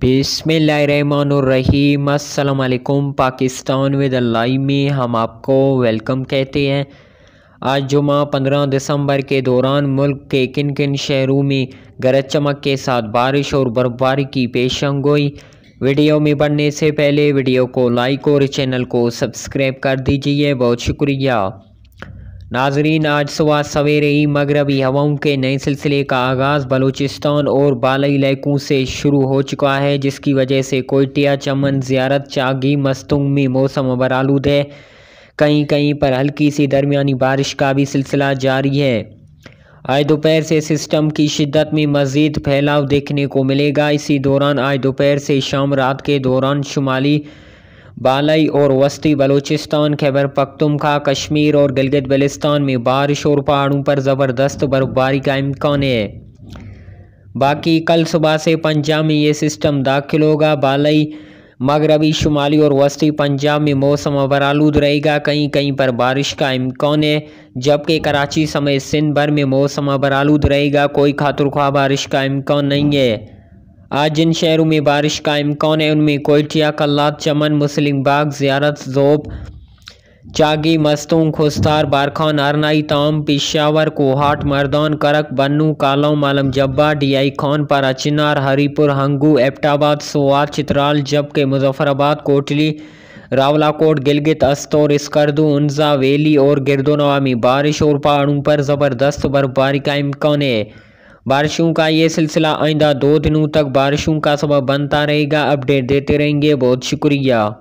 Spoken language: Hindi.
बिसमीम अल्लाम पाकिस्तान विद अल्लाई में हम आपको वेलकम कहते हैं आज जुमा 15 दिसंबर के दौरान मुल्क के किन किन शहरों में गरज चमक के साथ बारिश और बर्फबारी की पेशंग गोई वीडियो में बढ़ने से पहले वीडियो को लाइक और चैनल को सब्सक्राइब कर दीजिए बहुत शुक्रिया नाजरीन आज सुबह सवेरे ही मगरबी हवाओं के नए सिलसिले का आगाज़ बलूचिस्तान और बाल इलाकों से शुरू हो चुका है जिसकी वजह से कोयटिया चमन ज़्यारत चागी मस्तुंग में मौसम बरालूद है कहीं कहीं पर हल्की सी दरमियानी बारिश का भी सिलसिला जारी है आज दोपहर से सिस्टम की शिद्दत में मज़ीद फैलाव देखने को मिलेगा इसी दौरान आज दोपहर से शाम रात के दौरान शुमाली बालई और वस्ती बलूचिस्तान खैबर पख्तुमखा कश्मीर और गिलगित बलिस्तान में बारिश और पहाड़ों पर ज़बरदस्त बर्फबारी का इम्कान है बाकी कल सुबह से पंजाब में ये सिस्टम दाखिल होगा बालई मगरबी शुमाली और वस्ती पंजाब में मौसम आलूद रहेगा कहीं कहीं पर बारिश का इम्कान है जबकि कराची समेत सिंध भर में मौसम आलूद रहेगा कोई खातर बारिश का इम्कान नहीं है आज जिन शहरों में बारिश का इम्कान है उनमें कोयटिया कल्लात चमन मुस्लिम बाग ज्यारत जोब चागी मस्तों खुस्तार बारखान आरनाई ताम पिशावर कोहाट मर्दान करक बन्नू कालों मालम जब्बा डीआई खान पारा चिनार हरीपुर हंगू एपटाबाद सोआर चित्राल जबकि मुजफ्फराबाद कोटली रावलाकोट गिलगित अस्तौर स्कर्दू उनजा वेली और गिरदोनवा में बारिश और पहाड़ों पर ज़बरदस्त बर्फबारी का इम्कान है बारिशों का ये सिलसिला आइंदा दो दिनों तक बारिशों का सबब बनता रहेगा अपडेट देते रहेंगे बहुत शुक्रिया